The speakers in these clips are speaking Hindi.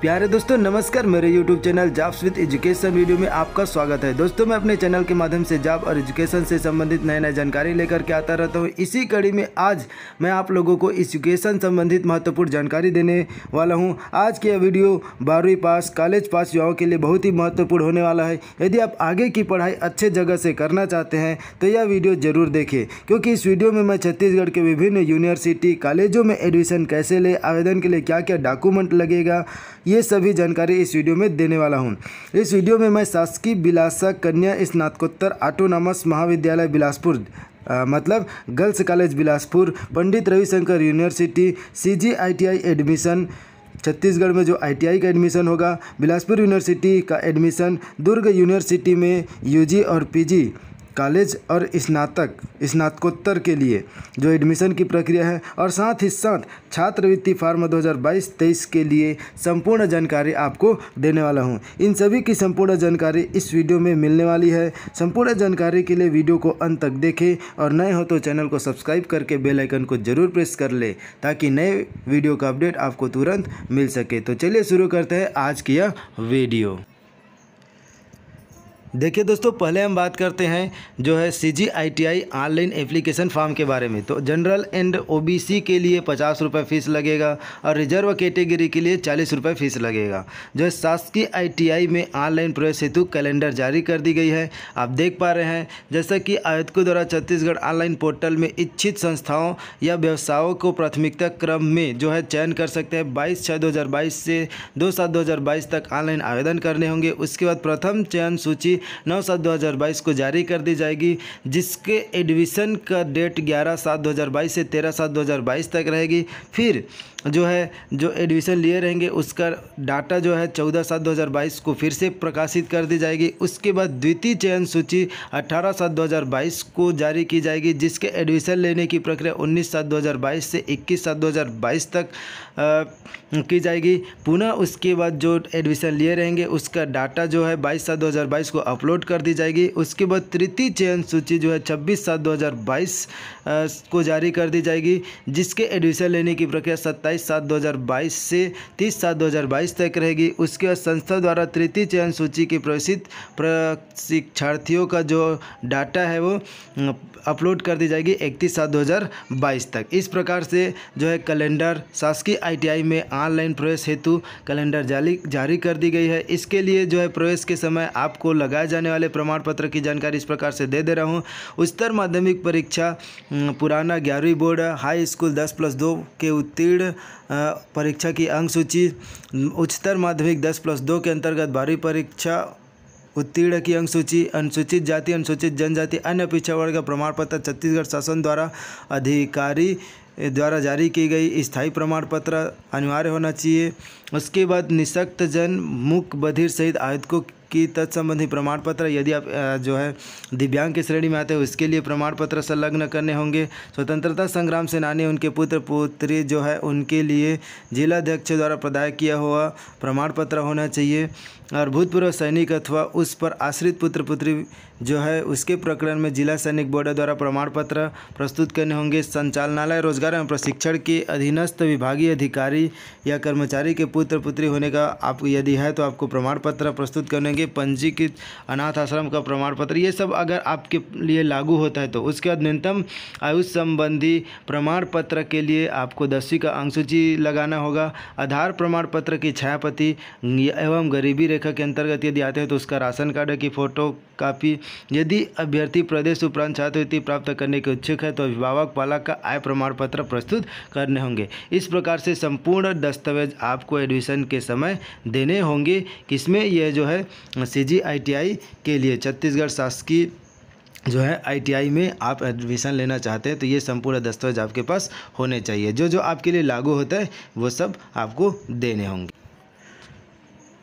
प्यारे दोस्तों नमस्कार मेरे YouTube channel jobs with education video में आपका स्वागत है दोस्तों मैं अपने चैनल के माध्यम से जॉब और एजुकेशन से संबंधित नए नए जानकारी लेकर के आता रहता हूँ इसी कड़ी में आज मैं आप लोगों को एजुकेशन संबंधित महत्वपूर्ण जानकारी देने वाला हूँ आज की यह वीडियो बारहवीं पास कॉलेज पास युवाओं के लिए बहुत ही महत्वपूर्ण होने वाला है यदि आप आगे की पढ़ाई अच्छे जगह से करना चाहते हैं तो यह वीडियो जरूर देखें क्योंकि इस वीडियो में मैं छत्तीसगढ़ के विभिन्न यूनिवर्सिटी कॉलेजों में एडमिशन कैसे ले आवेदन के लिए क्या क्या डॉक्यूमेंट लगेगा ये सभी जानकारी इस वीडियो में देने वाला हूँ इस वीडियो में मैं शासकीय बिलासा कन्या स्नातकोत्तर ऑटोनॉमस महाविद्यालय बिलासपुर आ, मतलब girls college Bilaspur Pandit Ravishankar university CGITI admission Chhattisgarh में जो आईटीआई का एडमिशन होगा बिलासपुर यूनिवर्सिटी का एडमिशन दुर्ग यूनिवर्सिटी में यूजी और पीजी कॉलेज और स्नातक स्नातकोत्तर के लिए जो एडमिशन की प्रक्रिया है और साथ ही साथ छात्रवृत्ति फार्म 2022-23 के लिए संपूर्ण जानकारी आपको देने वाला हूँ इन सभी की संपूर्ण जानकारी इस वीडियो में मिलने वाली है संपूर्ण जानकारी के लिए वीडियो को अंत तक देखें और नए हो तो चैनल को सब्सक्राइब करके बेलाइकन को जरूर प्रेस कर ले ताकि नए वीडियो का अपडेट आपको तुरंत मिल सके तो चलिए शुरू करते हैं आज की यह वीडियो देखिए दोस्तों पहले हम बात करते हैं जो है C G I T I online application form के बारे में तो general and O B C के लिए पचास रुपये फ़ीस लगेगा और रिजर्व कैटेगरी के लिए चालीस रुपये फ़ीस लगेगा जो है शासकीय आई टी आई में ऑनलाइन प्रवेश हेतु कैलेंडर जारी कर दी गई है आप देख पा रहे हैं जैसा कि आयोजकों द्वारा छत्तीसगढ़ ऑनलाइन पोर्टल में इच्छित संस्थाओं या व्यवसायों को प्राथमिकता क्रम में जो है चयन कर सकते हैं बाईस छः दो से दो सात दो तक ऑनलाइन आवेदन करने होंगे उसके बाद प्रथम चयन सूची नौ सात दो हज़ार बाईस को जारी कर दी जाएगी जिसके एडमिशन का डेट ग्यारह सात दो हज़ार बाईस से तेरह सात दो हज़ार बाईस तक रहेगी फिर जो है जो एडमिशन लिए रहेंगे उसका डाटा जो है चौदह सात दो हज़ार बाईस को फिर से प्रकाशित कर दी जाएगी उसके बाद द्वितीय चयन सूची अट्ठारह सात दो हज़ार बाईस को जारी की जाएगी जिसके एडमिशन लेने की प्रक्रिया उन्नीस सात दो हज़ार बाईस से इक्कीस सात दो हज़ार बाईस तक आ, की जाएगी पुनः उसके बाद जो एडमिशन लिए रहेंगे उसका डाटा जो है बाईस सात दो हज़ार बाईस को अपलोड कर दी जाएगी उसके बाद तृतीय चयन सूची जो है छब्बीस सात दो हज़ार बाईस को जारी कर दी जाएगी जिसके एडमिशन लेने की प्रक्रिया सत्ताईस बाईस सात दो हज़ार बाईस से तीस सात दो हज़ार बाईस तक रहेगी उसके बाद संस्था द्वारा तृतीय चयन सूची के प्रवेशित प्रशिक्षार्थियों का जो डाटा है वो अपलोड कर दी जाएगी इकतीस सात दो हज़ार बाईस तक इस प्रकार से जो है कैलेंडर शासकीय आईटीआई में ऑनलाइन प्रवेश हेतु कैलेंडर जारी जारी कर दी गई है इसके लिए जो है प्रवेश के समय आपको लगाए जाने वाले प्रमाण पत्र की जानकारी इस प्रकार से दे दे रहा हूँ उच्चतर माध्यमिक परीक्षा पुराना ग्यारहवीं बोर्ड हाई स्कूल दस प्लस दो के उत्तीर्ण परीक्षा की अंक सूची उच्चतर माध्यमिक दस प्लस दो के अंतर्गत भारी परीक्षा उत्तीर्ण की अंक सूची अनुसूचित जाति अनुसूचित जनजाति अन्य पिछड़ा वर्ग का प्रमाण पत्र छत्तीसगढ़ शासन द्वारा अधिकारी द्वारा जारी की गई स्थायी प्रमाण पत्र अनिवार्य होना चाहिए उसके बाद निशक्त जन मुख बधिर सहित आयुक्तों कि तत्संबंधी प्रमाण पत्र यदि आप जो है दिव्यांग की श्रेणी में आते हो इसके लिए प्रमाण पत्र संलग्न करने होंगे स्वतंत्रता संग्राम सेनानी उनके पुत्र पुत्री जो है उनके लिए जिलाध्यक्ष द्वारा प्रदाय किया हुआ प्रमाण पत्र होना चाहिए और भूतपूर्व सैनिक अथवा उस पर आश्रित पुत्र पुत्री जो है उसके प्रकरण में जिला सैनिक बोर्ड द्वारा प्रमाण पत्र प्रस्तुत करने होंगे संचालनालय रोजगार एवं प्रशिक्षण के अधीनस्थ विभागीय अधिकारी या कर्मचारी के पुत्र पुत्री होने का आप यदि है तो आपको प्रमाण पत्र प्रस्तुत करने के पंजीकृत अनाथ आश्रम का प्रमाण पत्र ये सब अगर आपके लिए लागू होता है तो उसके बाद न्यूनतम आयु संबंधी प्रमाण पत्र के लिए आपको दसवीं का अंकसूची लगाना होगा आधार प्रमाण पत्र की छायापति एवं गरीबी रेखा के अंतर्गत यदि आते हैं तो उसका राशन कार्ड की फोटो कापी यदि अभ्यर्थी प्रदेश उपरांत छात्रवृत्ति प्राप्त करने के इच्छुक है तो अभिभावक पालक का आय प्रमाण पत्र प्रस्तुत करने होंगे इस प्रकार से संपूर्ण दस्तावेज आपको एडमिशन के समय देने होंगे किसमें यह जो है सी के लिए छत्तीसगढ़ शासकीय जो है आईटीआई में आप एडमिशन लेना चाहते हैं तो ये संपूर्ण दस्तावेज आपके पास होने चाहिए जो जो आपके लिए लागू होता है वो सब आपको देने होंगे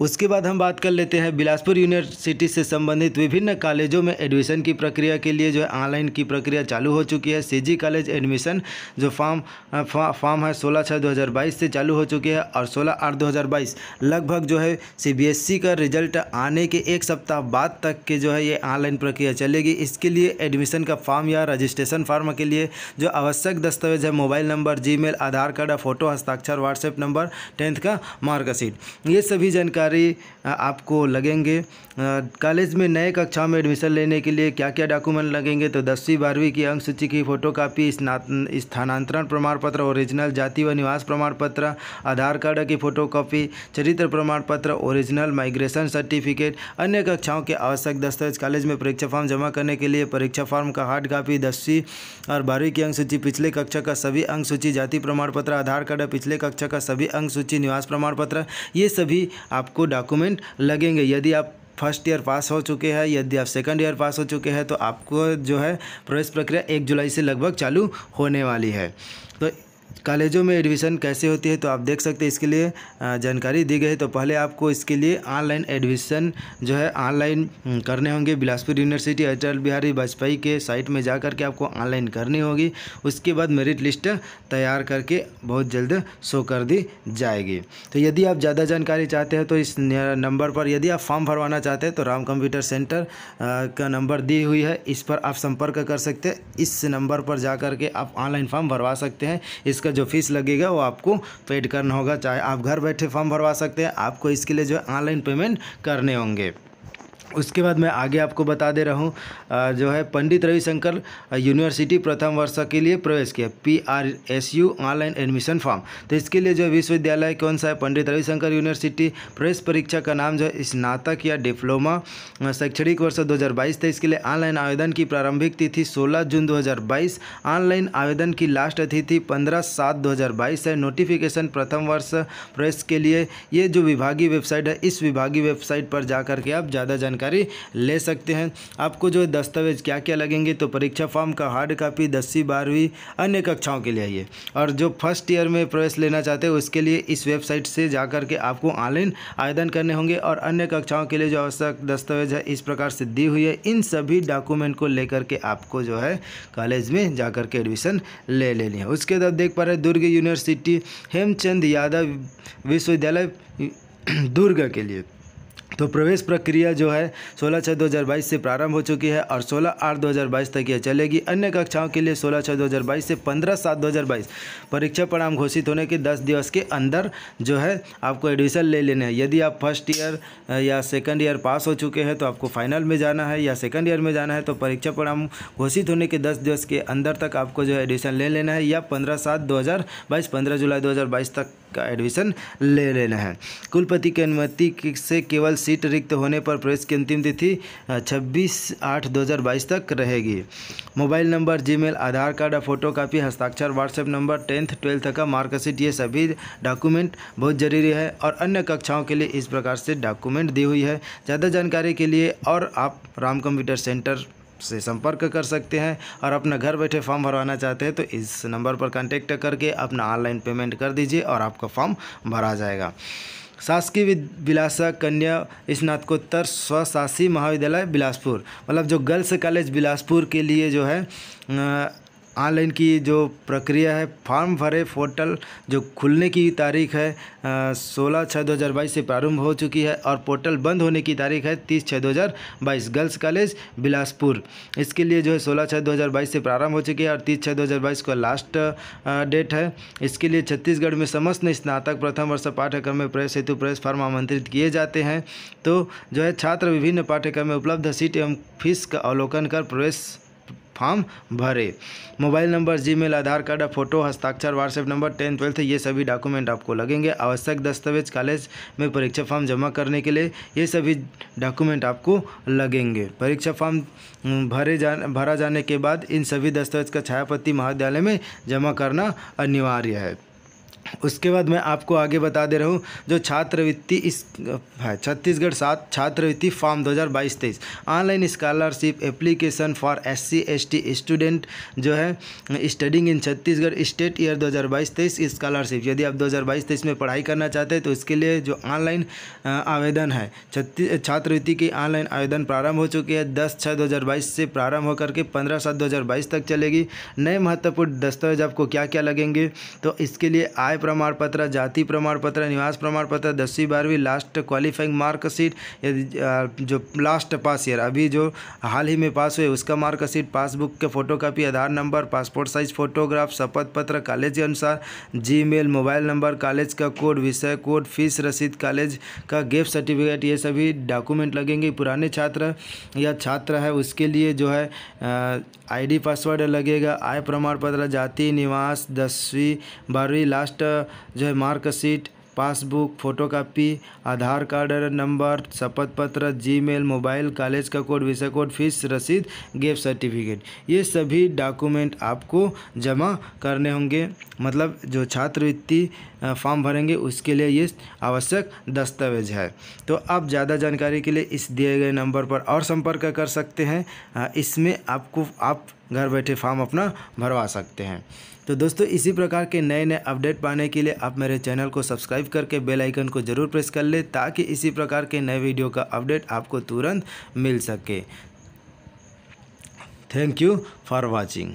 उसके बाद हम बात कर लेते हैं बिलासपुर यूनिवर्सिटी से संबंधित विभिन्न कॉलेजों में एडमिशन की प्रक्रिया के लिए जो है ऑनलाइन की प्रक्रिया चालू हो चुकी है सीजी कॉलेज एडमिशन जो फॉर्म फॉर्म है सोलह छः 2022 से चालू हो चुकी है और सोलह आठ 2022 लगभग जो है सीबीएसई e का रिजल्ट आने के एक सप्ताह बाद तक के जो है ये ऑनलाइन प्रक्रिया चलेगी इसके लिए एडमिशन का फॉर्म या रजिस्ट्रेशन फॉर्म के लिए जो आवश्यक दस्तावेज है मोबाइल नंबर जी आधार कार्ड फोटो हस्ताक्षर व्हाट्सएप नंबर टेंथ का मार्कशीट ये सभी जानकारी जानकारी आपको लगेंगे कॉलेज में नए कक्षाओं में एडमिशन लेने के लिए क्या क्या डॉक्यूमेंट लगेंगे तो दसवीं बारहवीं की अंक सूची की फोटोकॉपी स्थानांतरण प्रमाण पत्र ओरिजिनल जाति व निवास प्रमाण पत्र आधार कार्ड की फोटोकॉपी चरित्र प्रमाण पत्र ओरिजिनल माइग्रेशन सर्टिफिकेट अन्य कक्षाओं के आवश्यक दस्तावेज कॉलेज में परीक्षा फॉर्म जमा करने के लिए परीक्षा फॉर्म का हार्ड कापी दसवीं और बारहवीं की अंक सूची पिछले कक्षा का सभी अंक सूची जाति प्रमाण पत्र आधार कार्ड पिछले कक्षा का सभी अंक सूची निवास प्रमाण पत्र ये सभी आपको आपको डॉक्यूमेंट लगेंगे यदि आप फर्स्ट ईयर पास हो चुके हैं यदि आप सेकंड ईयर पास हो चुके हैं तो आपको जो है प्रवेश प्रक्रिया एक जुलाई से लगभग चालू होने वाली है तो कॉलेजों में एडमिशन कैसे होती है तो आप देख सकते हैं इसके लिए जानकारी दी गई तो पहले आपको इसके लिए ऑनलाइन एडमिशन जो है ऑनलाइन हम्म, करने होंगे बिलासपुर यूनिवर्सिटी अटल बिहारी वाजपेयी के साइट में जा करके आपको ऑनलाइन करनी होगी उसके बाद मेरिट लिस्ट तैयार करके बहुत जल्द शो कर दी जाएगी तो यदि आप ज़्यादा जानकारी चाहते हैं तो इस नंबर पर यदि आप फॉर्म भरवाना चाहते हैं तो राम कंप्यूटर सेंटर का नंबर दी हुई है इस पर आप संपर्क कर सकते हैं इस नंबर पर जा के आप ऑनलाइन फॉर्म भरवा सकते हैं इसका उसका जो फीस लगेगा वो आपको पेड करना होगा चाहे आप घर बैठे फॉर्म भरवा सकते हैं आपको इसके लिए जो ऑनलाइन पेमेंट करने होंगे उसके बाद मैं आगे आपको बता दे रहा हूँ जो है पंडित रविशंकर यूनिवर्सिटी प्रथम वर्ष के लिए प्रवेश किया P R S U online admission form तो इसके लिए जो विश्वविद्यालय कौन सा है पंडित रविशंकर यूनिवर्सिटी प्रवेश परीक्षा का नाम जो है स्नातक या डिप्लोमा शैक्षणिक वर्ष दो हज़ार बाईस तेईस तो के लिए ऑनलाइन आवेदन की प्रारंभिक तिथि सोलह जून दो हज़ार बाईस ऑनलाइन आवेदन की लास्ट तिथि पंद्रह सात दो हज़ार बाईस है नोटिफिकेशन प्रथम वर्ष प्रवेश के लिए ये जो विभागीय वेबसाइट है इस विभागीय वेबसाइट पर जाकर के आप ज़्यादा जानकारी जानकारी ले सकते हैं आपको जो दस्तावेज क्या क्या लगेंगे तो परीक्षा फॉर्म का हार्ड कापी दसवीं बारहवीं अन्य कक्षाओं के लिए आइए और जो फर्स्ट ईयर में प्रवेश लेना चाहते हैं उसके लिए इस वेबसाइट से जा के आपको ऑनलाइन आवेदन करने होंगे और अन्य कक्षाओं के लिए जो आवश्यक दस्तावेज है इस प्रकार से दी हुई है इन सभी डॉक्यूमेंट को लेकर के आपको जो है कॉलेज में जा के एडमिशन ले लेनी है उसके बाद देख पा रहे दुर्ग यूनिवर्सिटी हेमचंद यादव विश्वविद्यालय दुर्ग के लिए तो प्रवेश प्रक्रिया जो है 16 छः 2022 से प्रारंभ हो चुकी है और 16 आठ 2022 तक यह चलेगी अन्य कक्षाओं के लिए 16 छः 2022 से 15 सात 2022 परीक्षा परिणाम घोषित होने के 10 दिवस के अंदर जो है आपको एडमिशन ले लेने हैं यदि आप फर्स्ट ईयर या सेकेंड ईयर पास हो चुके हैं तो आपको फाइनल में जाना है या सेकेंड ईयर में जाना है तो परीक्षा परिणाम घोषित होने के दस दिवस के अंदर तक आपको जो है एडमिशन ले लेना है या पंद्रह सात दो हज़ार बाईस पंद्रह जुलाई दो हज़ार बाईस तक का एडमिशन ले लेना है कुलपति की अनुमति से केवल सीट रिक्त होने पर प्रवेश की अंतिम तिथि छब्बीस आठ दो तक रहेगी mobile number Gmail Aadhaar card और फोटो कापी हस्ताक्षर व्हाट्सएप नंबर टेंथ ट्वेल्थ का मार्कशीट ये सभी डॉक्यूमेंट बहुत ज़रूरी है और अन्य कक्षाओं के लिए इस प्रकार से डॉक्यूमेंट दी हुई है ज़्यादा जानकारी के लिए और आप राम कंप्यूटर सेंटर से संपर्क कर सकते हैं और अपना घर बैठे फॉर्म भरवाना चाहते हैं तो इस नंबर पर कांटेक्ट करके अपना ऑनलाइन पेमेंट कर दीजिए और आपका फॉर्म भरा जाएगा शासकीय विलासा कन्या स्नातकोत्तर स्वशासी महाविद्यालय बिलासपुर मतलब जो गर्ल्स कॉलेज बिलासपुर के लिए जो है ऑनलाइन की जो प्रक्रिया है फॉर्म भरे पोर्टल जो खुलने की तारीख है सोलह छः दो हज़ार बाईस से प्रारंभ हो चुकी है और पोर्टल बंद होने की तारीख है तीस छः दो हज़ार बाईस गर्ल्स कॉलेज बिलासपुर इसके लिए जो है सोलह छः दो हज़ार बाईस से प्रारंभ हो चुकी है और तीस छः दो हज़ार बाईस का लास्ट डेट है इसके लिए छत्तीसगढ़ में समस्त स्नातक प्रथम वर्ष पाठ्यक्रम में प्रेस हेतु प्रेस फॉर्म आमंत्रित किए जाते हैं तो जो है छात्र विभिन्न पाठ्यक्रम में उपलब्ध सीट एवं फीस का अवलोकन कर प्रवेश फॉर्म भरे mobile number Gmail Aadhaar card photo हस्ताक्षर व्हाट्सएप नंबर टेन ट्वेल्थ ये सभी डॉक्यूमेंट आपको लगेंगे आवश्यक दस्तावेज कॉलेज में परीक्षा फॉर्म जमा करने के लिए ये सभी डॉक्यूमेंट आपको लगेंगे परीक्षा फॉर्म भरे जा भरा जाने के बाद इन सभी दस्तावेज का छायापति महाविद्यालय में जमा करना अनिवार्य है उसके बाद मैं आपको आगे बता दे रहा हूँ जो छात्रवृत्ति इस छत्तीसगढ़ सात छात्रवृत्ति form 2022-23 online scholarship application for SC ST student जो है studying in Chhattisgarh state year 2022-23 scholarship यदि आप 2022-23 में पढ़ाई करना चाहते हैं तो इसके लिए जो ऑनलाइन आवेदन है छत्तीस छात्रवृत्ति की ऑनलाइन आवेदन प्रारंभ हो चुकी है दस छः दो से प्रारंभ होकर के पंद्रह सात दो तक चलेगी नए महत्वपूर्ण दस्तावेज आपको क्या क्या लगेंगे तो इसके लिए आय आय प्रमाणपत्र जाति प्रमाणपत्र निवास प्रमाणपत्र दसवीं बारहवीं लास्ट क्वालिफाइंग मार्कशीट यदि जो लास्ट पास ईयर अभी जो हाल ही में पास हुए उसका मार्कशीट पासबुक के photocopy Aadhaar number passport size photograph शपथ पत्र कॉलेज के अनुसार जी मोबाइल नंबर कॉलेज का कोड विषय कोड फीस रसीद कॉलेज का गिफ्ट सर्टिफिकेट ये सभी डॉक्यूमेंट लगेंगे पुराने छात्र या छात्र है उसके लिए जो है आईडी पासवर्ड लगेगा आय प्रमाण पत्र जाति निवास दसवीं बारहवीं लास्ट जो है marksheet passbook photocopy Aadhaar card number शपथ पत्र जीमेल मोबाइल कॉलेज का कोड विषय कोड फीस रसीद गेप सर्टिफिकेट ये सभी डॉक्यूमेंट आपको जमा करने होंगे मतलब जो छात्रवृत्ति फॉर्म भरेंगे उसके लिए ये आवश्यक दस्तावेज है तो आप ज़्यादा जानकारी के लिए इस दिए गए नंबर पर और संपर्क कर सकते हैं इसमें आपको आप घर बैठे फॉर्म अपना भरवा सकते हैं तो दोस्तों इसी प्रकार के नए नए अपडेट पाने के लिए आप मेरे चैनल को सब्सक्राइब करके बेल आइकन को ज़रूर प्रेस कर ले ताकि इसी प्रकार के नए वीडियो का अपडेट आपको तुरंत मिल सके थैंक यू फॉर वॉचिंग